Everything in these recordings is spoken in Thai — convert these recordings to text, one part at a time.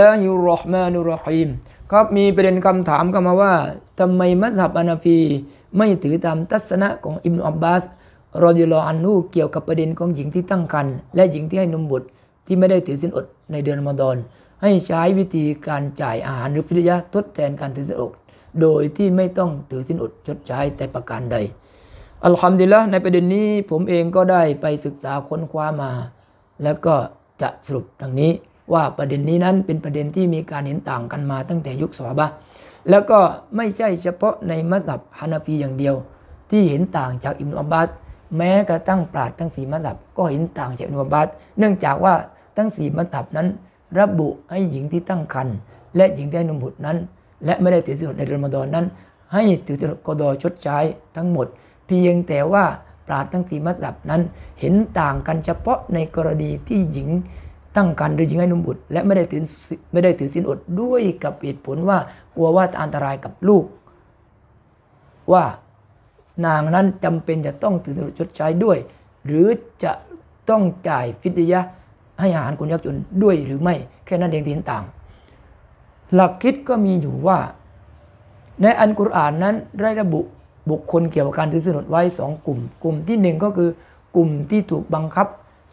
ลาฮิรอห์มานุรฮีมครับมีประเด็นคำถามกันมาว่าทำไมมัสฮับอานาฟี ไม่ถือตามทัศนะของอิบนุอับบาสรอดิลออันนูเกี่ยวกับประเด็นของหญิงที่ตั้งครรภ์และหญิงที่ให้นมบุตร ที่ไม่ได้ถือสินอดในเดือนมฎอนให้ใช้วิธีการจ่ายอาหารหรือฟิริยะทดแทนการถือสินอดโดยที่ไม่ต้องถือสินอดชดใช้แต่ประการใดอัลฮัมดุลิลละในประเด็นนี้ผมเองก็ได้ไปศึกษาค้นคว้ามา แล้วก็จะสรุปดังนี้ว่าประเด็นนี้นั้นเป็นประเด็นที่มีการเห็นต่างกันมาตั้งแต่ยุคสอบะแล้วก็ไม่ใช่เฉพาะในมัสยิดฮานาฟี อย่างเดียว ที่เห็นต่างจากอิมอับบาส แม้กระทั่งปราดทั้งสีมัสยิดก็เห็นต่างจากอิมอับบาสเนื่องจากว่าทั้งสีมัสยิดนั้น ระบุให้หญิงที่ตั้งครรภ์และหญิงที่นมบุตรนั้น และไม่ได้ถือสิทธิ์ในเดือนมดอนนั้น ให้ถือสิทธิ์กอดอชดใช้ทั้งหมด เพียงแต่ว่าปราดทั้งสีมัสยิดนั้นเห็นต่างกันเฉพาะในกรณีที่หญิงตั้งกันหรือยิงให้นุ่มบุตรและไม่ได้ถือไม่ได้ถือสินอดด้วยกับเหตุผลว่า กลัวว่าจะอันตรายกับลูก ว่านางนั้นจำเป็นจะต้องถือสินอดชดใช้ด้วย หรือจะต้องจ่ายฟิดยะให้อาหารคนยากจนด้วยหรือไม่แค่นั้นเองที่เห็นต่างหลักคิดก็มีอยู่ว่า ในอันกุรอานนั้น ได้ระบุบุคคลเกี่ยวกับการถือสินอดไว้สองกลุ่ม กลุ่มที่หนึ่งก็คือกลุ่มที่ถูกบังคับ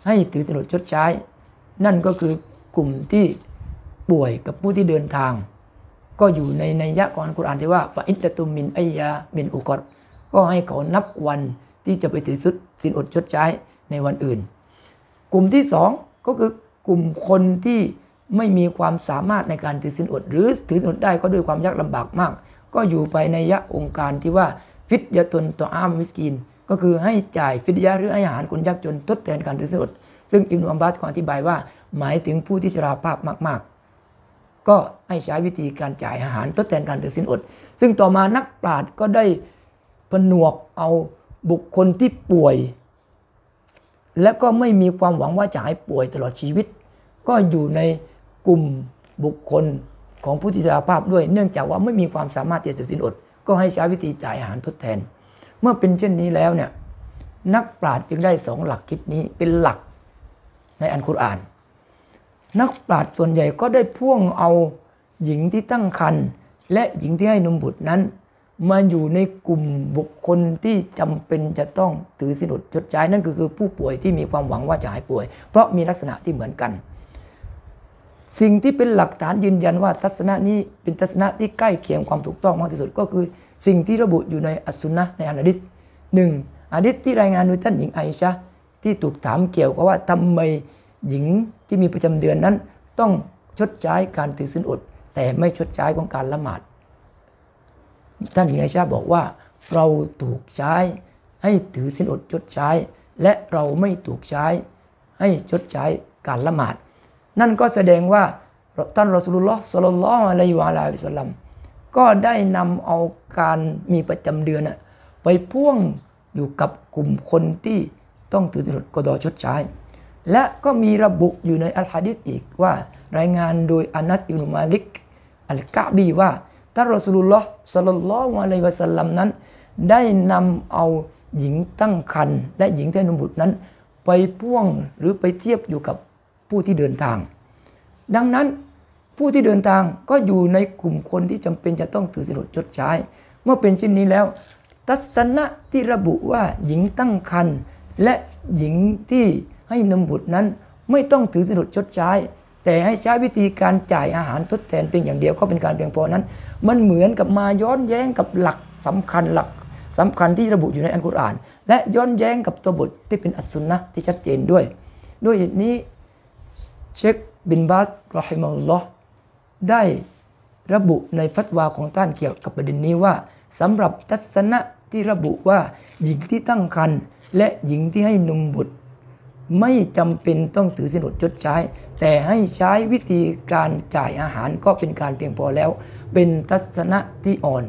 ให้ถือสินอดชดใช้นั่นก็คือกลุ่มที่ป่วยกับผู้ที่เดินทาง ก็อยู่ในในยะกรกุรอานที่ว่าฟาอิตตุมินไอยามินอุกดก็ให้เขานับวันที่จะไปถือสุดสินอดชดใช้ในวันอื่น กลุ่มที่สองก็คือกลุ่มคนที่ไม่มีความสามารถในการถือสินอดหรือถือสินอดได้ก็ด้วยความยากลำบากมาก ก็อยู่ไปในยะองค์การที่ว่าฟิตยาตนต่ออามมิสกิน ก็คือให้จ่ายฟิตยาหรือให้อาหารคนยากจนทดแทนการถือสินอดซึ่งอิมนุอัมบัสขออธิบายว่าหมายถึงผู้ที่ชราภาพมาก ๆ ก็ให้ใช้วิธีการจ่ายอาหารทดแทนการถือสินอด ซึ่งต่อมานักปราชญ์ก็ได้ผนวกเอาบุคคลที่ป่วย และก็ไม่มีความหวังว่าจะหายป่วยตลอดชีวิต ก็อยู่ในกลุ่มบุคคลของผู้ที่สารภาพด้วยเนื่องจากว่าไม่มีความสามารถจะสืสินอดก็ให้ใช้วิธีจ่ายอาหารทดแทน เมื่อเป็นเช่นนี้แล้วเนี่ยนักปราชญ์จึงได้สองหลักคิดนี้เป็นหลักในอันคุรานนักปราชญ์ส่วนใหญ่ก็ได้พ่วงเอาหญิงที่ตั้งครรภ์และหญิงที่ให้นมบุตรนั้น มาอยู่ในกลุ่มบุคคลที่จำเป็นจะต้อง ถือสินอดชดใช้นั่นก็คือผู้ป่วยที่มีความหวังว่าจะหายป่วย เพราะมีลักษณะที่เหมือนกัน สิ่งที่เป็นหลักฐานยืนยันว่า ทัศนะนี้เป็นทัศนะที่ใกล้เคียงความถูกต้องมากที่สุดก็คือ สิ่งที่ระบุอยู่ในอัสสุนนะในอันดิษหนึ่งอันดิษที่รายงานโดยท่านหญิงไอชาที่ถูกถามเกี่ยวกับว่าทำไมหญิงที่มีประจำเดือนนั้น ต้องชดใช้การถือสินอด แต่ไม่ชดใช้ของการละหมาดท่านหญิงไอชาบอกว่า เราถูกใช้ ให้ถือสินอดชดใช้ และเราไม่ถูกใช้ให้ชดใช้การละหมาดนั่นก็แสดงว่า ท่านรอสุลลอฮ์สลลลอฮ์อะลัยวะลาอิสลัมก็ได้นำเอาการมีประจำเดือน ไปพ่วงอยู่กับกลุ่มคนที่ต้องถือตรวจกดอชดใช้ และก็มีระบุอยู่ในอัลฮะดิษอีกว่า รายงานโดยอานัสอิบนุมาลิกอัลกะบีว่าท่านรอสลุลลอฮ์สัลลัลลอฮุอะลัยวะสัลลัมนั้นได้นำเอาหญิงตั้งครรภ์และหญิงท่นุบุตรนั้น ไปพ่วงหรือไปเทียบอยู่กับผู้ที่เดินทาง ดังนั้นผู้ที่เดินทางก็อยู่ในกลุ่มคนที่จำเป็นจะต้องถือสิทธิ์ชดใช้เมื่อเป็นเช่นนี้แล้ว ทัศนะที่ระบุว่าหญิงตั้งครรภ์และหญิงที่ให้นมบุตรนั้นไม่ต้องถือสนุดชดใช้ แต่ให้ใช้วิธีการจ่ายอาหารทดแทนเพียงอย่างเดียวก็เป็นการเพียงพอนั้น มันเหมือนกับมาย้อนแย้งกับหลักสำคัญหลัก สำคัญที่ระบุอยู่ในอันกุรอาน และย้อนแย้งกับตัวบทที่เป็นอัสุนนะที่ชัดเจนด้วย ด้วยเหตุนี้เชคบินบาสรอฮิมอลลอฮ์ได้ระบุในฟัตวาของท่านเกี่ยวกับประเด็นนี้ว่าสำหรับทัศนะที่ระบุว่า หญิงที่ตั้งครรภ์และหญิงที่ให้นมบุตร ไม่จำเป็นต้องถือสินอดชดใช้ แต่ให้ใช้วิธีการจ่ายอาหารก็เป็นการเพียงพอแล้ว เป็นทัศนะที่อ่อน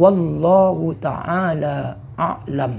วัลลอฮุตาอาลาอัลัม